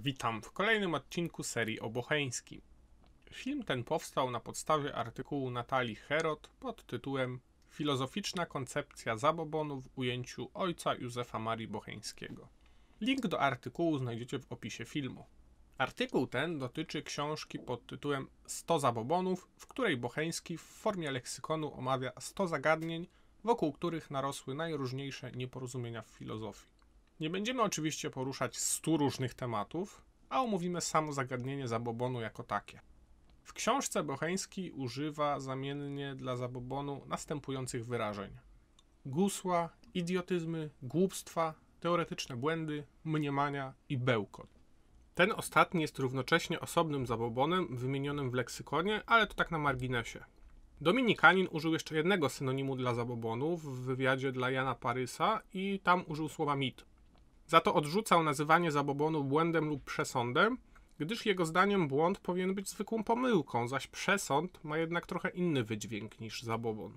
Witam w kolejnym odcinku serii o Boheńskim. Film ten powstał na podstawie artykułu Natalii Herod pod tytułem Filozoficzna koncepcja zabobonu w ujęciu ojca Józefa Marii Bocheńskiego. Link do artykułu znajdziecie w opisie filmu. Artykuł ten dotyczy książki pod tytułem 100 zabobonów, w której Bocheński w formie leksykonu omawia 100 zagadnień, wokół których narosły najróżniejsze nieporozumienia w filozofii. Nie będziemy oczywiście poruszać stu różnych tematów, a omówimy samo zagadnienie zabobonu jako takie. W książce Bocheński używa zamiennie dla zabobonu następujących wyrażeń: gusła, idiotyzmy, głupstwa, teoretyczne błędy, mniemania i bełkot. Ten ostatni jest równocześnie osobnym zabobonem wymienionym w leksykonie, ale to tak na marginesie. Dominikanin użył jeszcze jednego synonimu dla zabobonu w wywiadzie dla Jana Parysa i tam użył słowa mit. Za to odrzucał nazywanie zabobonu błędem lub przesądem, gdyż jego zdaniem błąd powinien być zwykłą pomyłką, zaś przesąd ma jednak trochę inny wydźwięk niż zabobon.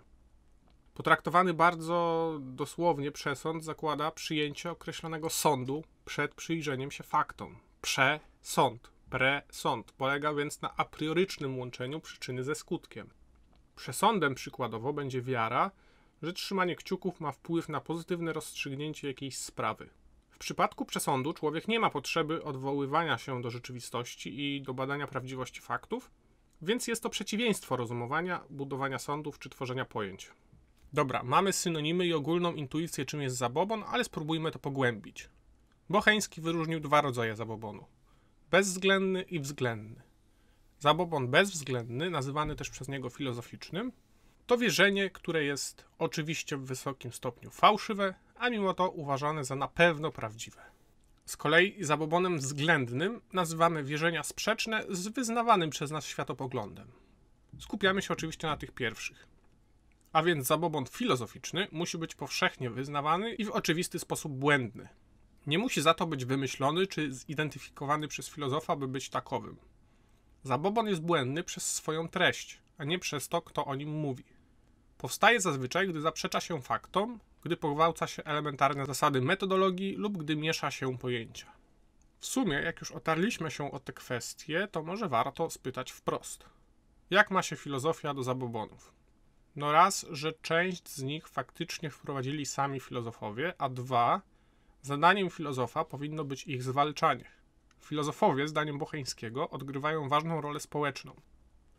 Potraktowany bardzo dosłownie przesąd zakłada przyjęcie określonego sądu przed przyjrzeniem się faktom. Przesąd, pre-sąd, polega więc na a priorycznym łączeniu przyczyny ze skutkiem. Przesądem przykładowo będzie wiara, że trzymanie kciuków ma wpływ na pozytywne rozstrzygnięcie jakiejś sprawy. W przypadku przesądu człowiek nie ma potrzeby odwoływania się do rzeczywistości i do badania prawdziwości faktów, więc jest to przeciwieństwo rozumowania, budowania sądów czy tworzenia pojęć. Dobra, mamy synonimy i ogólną intuicję, czym jest zabobon, ale spróbujmy to pogłębić. Bocheński wyróżnił dwa rodzaje zabobonu: bezwzględny i względny. Zabobon bezwzględny, nazywany też przez niego filozoficznym, to wierzenie, które jest oczywiście w wysokim stopniu fałszywe, a mimo to uważane za na pewno prawdziwe. Z kolei zabobonem względnym nazywamy wierzenia sprzeczne z wyznawanym przez nas światopoglądem. Skupiamy się oczywiście na tych pierwszych. A więc zabobon filozoficzny musi być powszechnie wyznawany i w oczywisty sposób błędny. Nie musi za to być wymyślony czy zidentyfikowany przez filozofa, by być takowym. Zabobon jest błędny przez swoją treść, a nie przez to, kto o nim mówi powstaje zazwyczaj, gdy zaprzecza się faktom, gdy pogwałca się elementarne zasady metodologii lub gdy miesza się pojęcia. W sumie, jak już otarliśmy się o te kwestie, to może warto spytać wprost. Jak ma się filozofia do zabobonów? No raz, że część z nich faktycznie wprowadzili sami filozofowie, a dwa, zadaniem filozofa powinno być ich zwalczanie. Filozofowie, zdaniem Bocheńskiego, odgrywają ważną rolę społeczną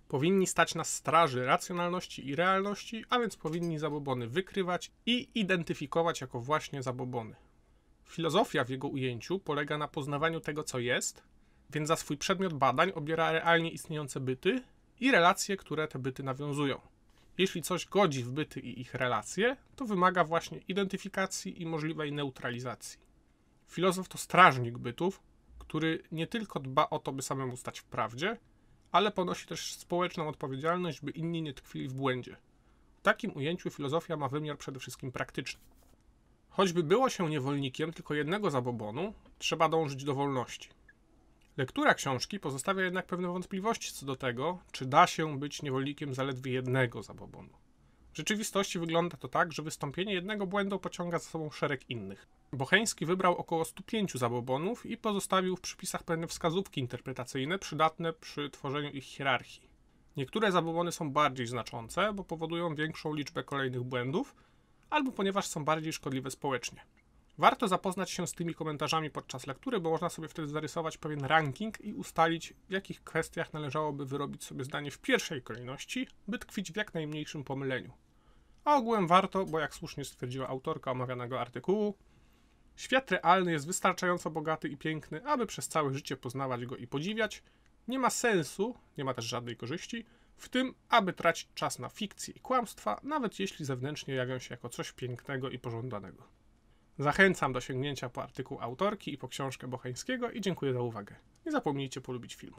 powinni stać na straży racjonalności i realności, a więc powinni zabobony wykrywać i identyfikować jako właśnie zabobony. Filozofia w jego ujęciu polega na poznawaniu tego, co jest, więc za swój przedmiot badań obiera realnie istniejące byty i relacje, które te byty nawiązują. Jeśli coś godzi w byty i ich relacje, to wymaga właśnie identyfikacji i możliwej neutralizacji. Filozof to strażnik bytów, który nie tylko dba o to, by samemu stać w prawdzie, ale ponosi też społeczną odpowiedzialność, by inni nie tkwili w błędzie. W takim ujęciu filozofia ma wymiar przede wszystkim praktyczny. Choćby było się niewolnikiem tylko jednego zabobonu, trzeba dążyć do wolności. Lektura książki pozostawia jednak pewne wątpliwości co do tego, czy da się być niewolnikiem zaledwie jednego zabobonu. W rzeczywistości wygląda to tak, że wystąpienie jednego błędu pociąga za sobą szereg innych. Bocheński wybrał około 105 zabobonów i pozostawił w przypisach pewne wskazówki interpretacyjne przydatne przy tworzeniu ich hierarchii. Niektóre zabobony są bardziej znaczące, bo powodują większą liczbę kolejnych błędów, albo ponieważ są bardziej szkodliwe społecznie. Warto zapoznać się z tymi komentarzami podczas lektury, bo można sobie wtedy zarysować pewien ranking i ustalić, w jakich kwestiach należałoby wyrobić sobie zdanie w pierwszej kolejności, by tkwić w jak najmniejszym pomyleniu. A ogółem warto, bo jak słusznie stwierdziła autorka omawianego artykułu, świat realny jest wystarczająco bogaty i piękny, aby przez całe życie poznawać go i podziwiać. Nie ma sensu, nie ma też żadnej korzyści, w tym, aby tracić czas na fikcję i kłamstwa, nawet jeśli zewnętrznie jawią się jako coś pięknego i pożądanego. Zachęcam do sięgnięcia po artykuł autorki i po książkę Bocheńskiego i dziękuję za uwagę. Nie zapomnijcie polubić filmu.